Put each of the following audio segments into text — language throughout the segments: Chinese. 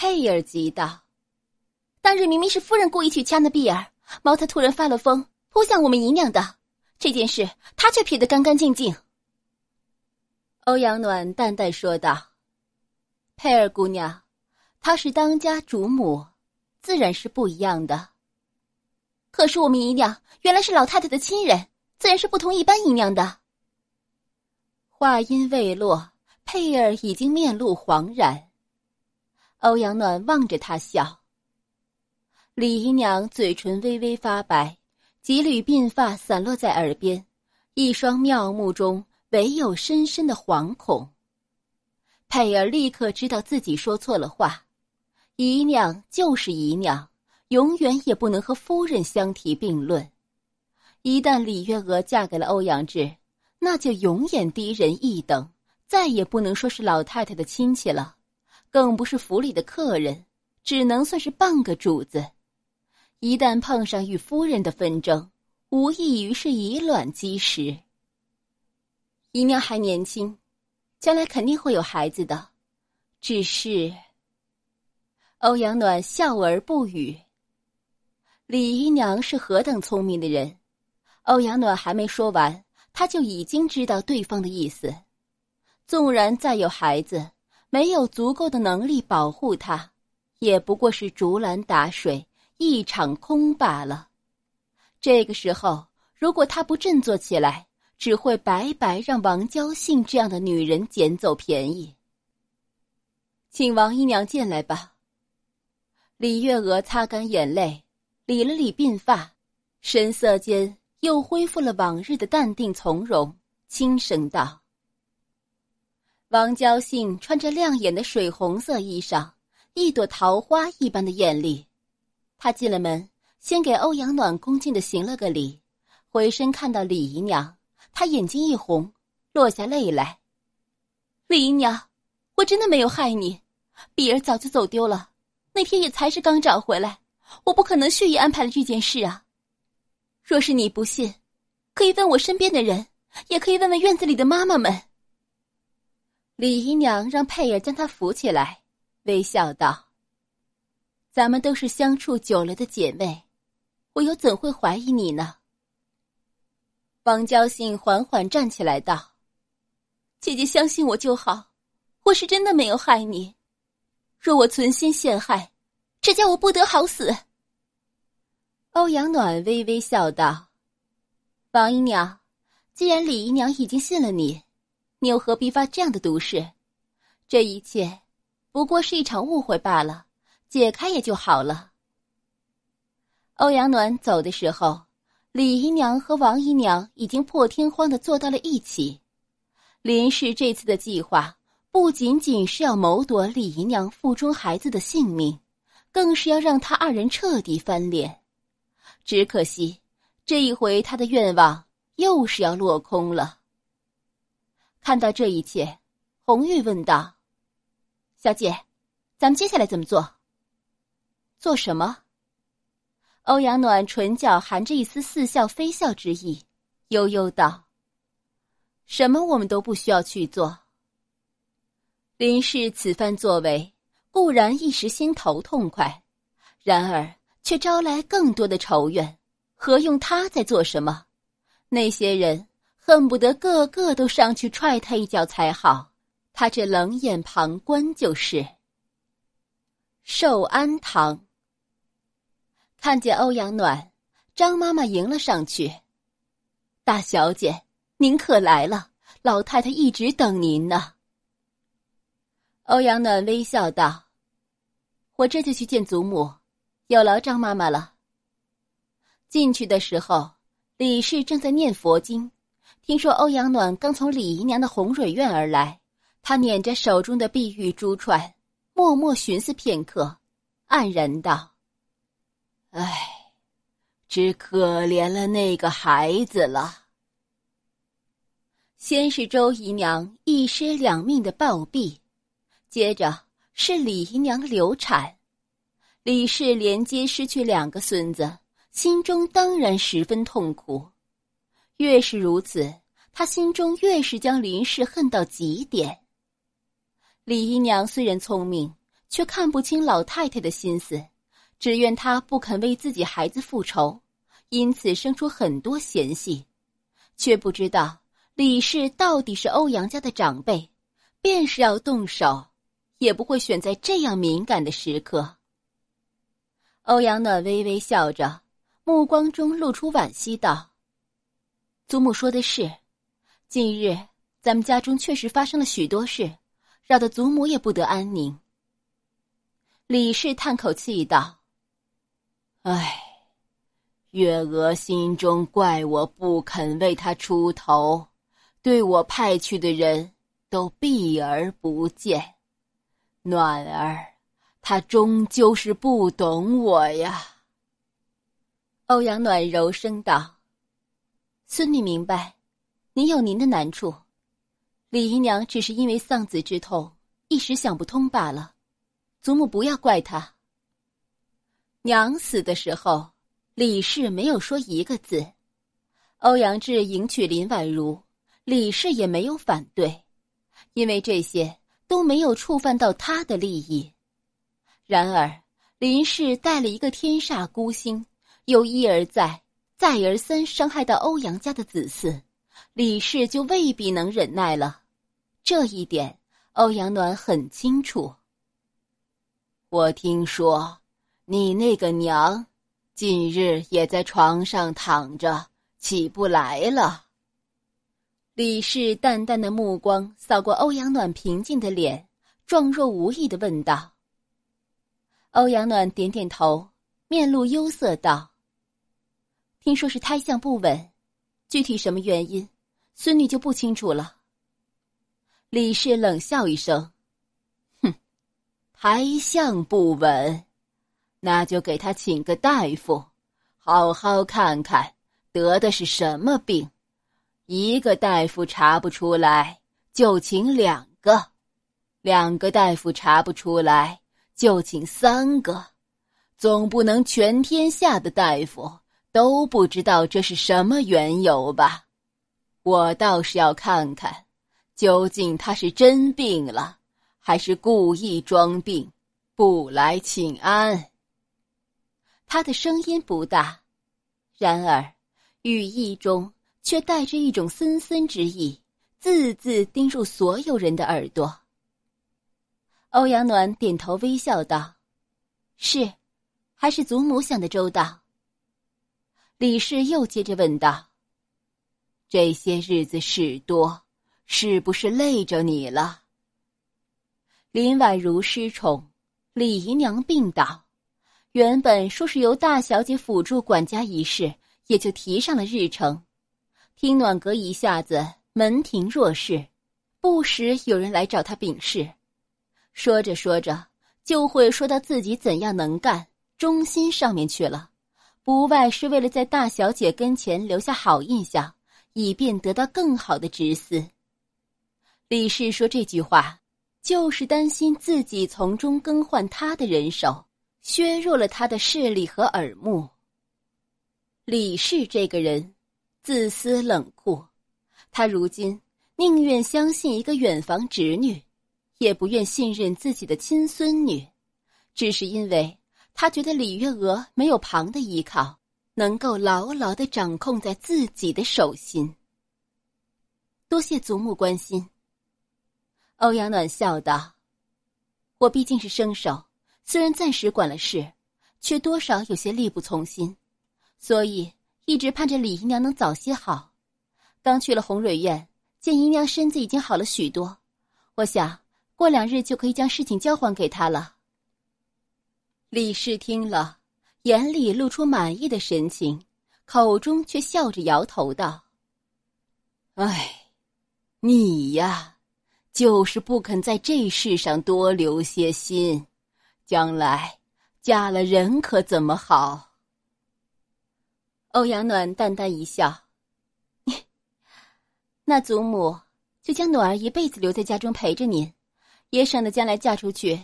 佩儿急道：“当日明明是夫人故意去掐那碧儿，猫她突然发了疯，扑向我们姨娘的这件事，她却撇得干干净净。”欧阳暖淡淡说道：“佩儿姑娘，她是当家主母，自然是不一样的。可是我们姨娘原来是老太太的亲人，自然是不同一般姨娘的。”话音未落，佩儿已经面露惶然。欧阳暖望着他笑。李姨娘嘴唇微微发白，几缕鬓发散落在耳边，一双妙目中唯有深深的惶恐。佩儿立刻知道自己说错了话，姨娘就是姨娘，永远也不能和夫人相提并论。一旦李月娥嫁给了欧阳志，那就永远低人一等，再也不能说是老太太的亲戚了。更不是府里的客人，只能算是半个主子。一旦碰上与夫人的纷争，无异于是以卵击石。姨娘还年轻，将来肯定会有孩子的，只是……欧阳暖笑而不语。李姨娘是何等聪明的人，欧阳暖还没说完，她就已经知道对方的意思。纵然再有孩子。没有足够的能力保护他，也不过是竹篮打水一场空罢了。这个时候，如果他不振作起来，只会白白让王娇信这样的女人捡走便宜。请王姨娘进来吧。李月娥擦干眼泪，理了理鬓发，神色间又恢复了往日的淡定从容，轻声道。王娇信穿着亮眼的水红色衣裳，一朵桃花一般的艳丽。她进了门，先给欧阳暖恭敬的行了个礼，回身看到李姨娘，她眼睛一红，落下泪来。李姨娘，我真的没有害你，比儿早就走丢了，那天也才是刚找回来，我不可能蓄意安排了这件事啊。若是你不信，可以问我身边的人，也可以问问院子里的妈妈们。李姨娘让佩儿将她扶起来，微笑道：“咱们都是相处久了的姐妹，我又怎会怀疑你呢？”王娇信缓缓站起来道：“姐姐相信我就好，我是真的没有害你。若我存心陷害，这叫我不得好死。”欧阳暖微微笑道：“王姨娘，既然李姨娘已经信了你。”你又何必发这样的毒誓？这一切，不过是一场误会罢了，解开也就好了。欧阳暖走的时候，李姨娘和王姨娘已经破天荒的坐到了一起。林氏这次的计划，不仅仅是要谋夺李姨娘腹中孩子的性命，更是要让她二人彻底翻脸。只可惜，这一回他的愿望又是要落空了。看到这一切，红玉问道：“小姐，咱们接下来怎么做？做什么？”欧阳暖唇角含着一丝似笑非笑之意，悠悠道：“什么？我们都不需要去做。”林氏此番作为固然一时心头痛快，然而却招来更多的仇怨，何用他在做什么？那些人。恨不得个个都上去踹他一脚才好，他这冷眼旁观就是。寿安堂。看见欧阳暖，张妈妈迎了上去：“大小姐，您可来了，老太太一直等您呢。”欧阳暖微笑道：“我这就去见祖母，有劳张妈妈了。”进去的时候，李氏正在念佛经。听说欧阳暖刚从李姨娘的红蕊院而来，她捻着手中的碧玉珠串，默默寻思片刻，黯然道：“唉，只可怜了那个孩子了。先是周姨娘一尸两命的暴毙，接着是李姨娘流产，李氏连接失去两个孙子，心中当然十分痛苦。”越是如此，他心中越是将林氏恨到极点。李姨娘虽然聪明，却看不清老太太的心思，只怨她不肯为自己孩子复仇，因此生出很多嫌隙，却不知道李氏到底是欧阳家的长辈，便是要动手，也不会选在这样敏感的时刻。欧阳暖微微笑着，目光中露出惋惜道。祖母说的是，近日咱们家中确实发生了许多事，扰得祖母也不得安宁。李氏叹口气道：“唉，月娥心中怪我不肯为他出头，对我派去的人都避而不见。暖儿，他终究是不懂我呀。”欧阳暖柔声道。孙女明白，您有您的难处。李姨娘只是因为丧子之痛，一时想不通罢了。祖母不要怪她。娘死的时候，李氏没有说一个字。欧阳志迎娶林婉如，李氏也没有反对，因为这些都没有触犯到他的利益。然而，林氏带了一个天煞孤星，又一而再。再而三伤害到欧阳家的子嗣，李氏就未必能忍耐了。这一点，欧阳暖很清楚。我听说，你那个娘，近日也在床上躺着，起不来了。李氏淡淡的目光扫过欧阳暖平静的脸，状若无意的问道：“欧阳暖点点头，面露忧色道。”听说是胎相不稳，具体什么原因，孙女就不清楚了。李氏冷笑一声：“哼，胎相不稳，那就给他请个大夫，好好看看得的是什么病。一个大夫查不出来，就请两个；两个大夫查不出来，就请三个。总不能全天下的大夫。”都不知道这是什么缘由吧？我倒是要看看，究竟他是真病了，还是故意装病不来请安。他的声音不大，然而语意中却带着一种森森之意，字字钉入所有人的耳朵。欧阳暖点头微笑道：“是，还是祖母想的周到。”李氏又接着问道：“这些日子事多，是不是累着你了？”林婉如失宠，李姨娘病倒，原本说是由大小姐辅助管家一事，也就提上了日程。听暖阁一下子门庭若市，不时有人来找她禀事，说着说着就会说到自己怎样能干、忠心上面去了。不外是为了在大小姐跟前留下好印象，以便得到更好的侄嗣。李氏说这句话，就是担心自己从中更换他的人手，削弱了他的势力和耳目。李氏这个人，自私冷酷，他如今宁愿相信一个远房侄女，也不愿信任自己的亲孙女，只是因为。他觉得李月娥没有旁的依靠，能够牢牢的掌控在自己的手心。多谢祖母关心。欧阳暖笑道：“我毕竟是生手，虽然暂时管了事，却多少有些力不从心，所以一直盼着李姨娘能早些好。刚去了红蕊院，见姨娘身子已经好了许多，我想过两日就可以将事情交还给她了。”李氏听了，眼里露出满意的神情，口中却笑着摇头道：“哎，你呀，就是不肯在这世上多留些心，将来嫁了人可怎么好？”欧阳暖淡淡一笑：“ 那祖母就将暖儿一辈子留在家中陪着您，也省得将来嫁出去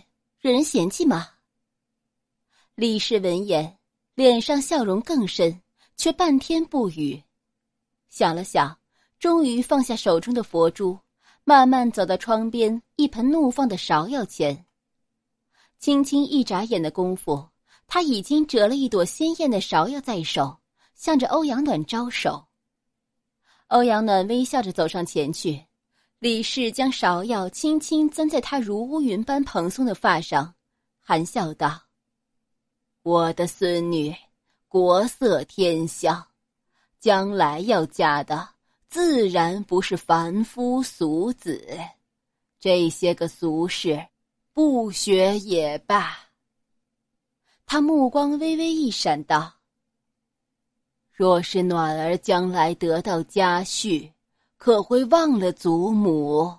惹人嫌弃吗？李氏闻言，脸上笑容更深，却半天不语。想了想，终于放下手中的佛珠，慢慢走到窗边一盆怒放的芍药前。轻轻一眨眼的功夫，他已经折了一朵鲜艳的芍药在手，向着欧阳暖招手。欧阳暖微笑着走上前去，李氏将芍药轻轻簪在她如乌云般蓬松的发上，含笑道。我的孙女，国色天香，将来要嫁的自然不是凡夫俗子。这些个俗事，不学也罢。他目光微微一闪，道：“若是暖儿将来得到家婿，可会忘了祖母？”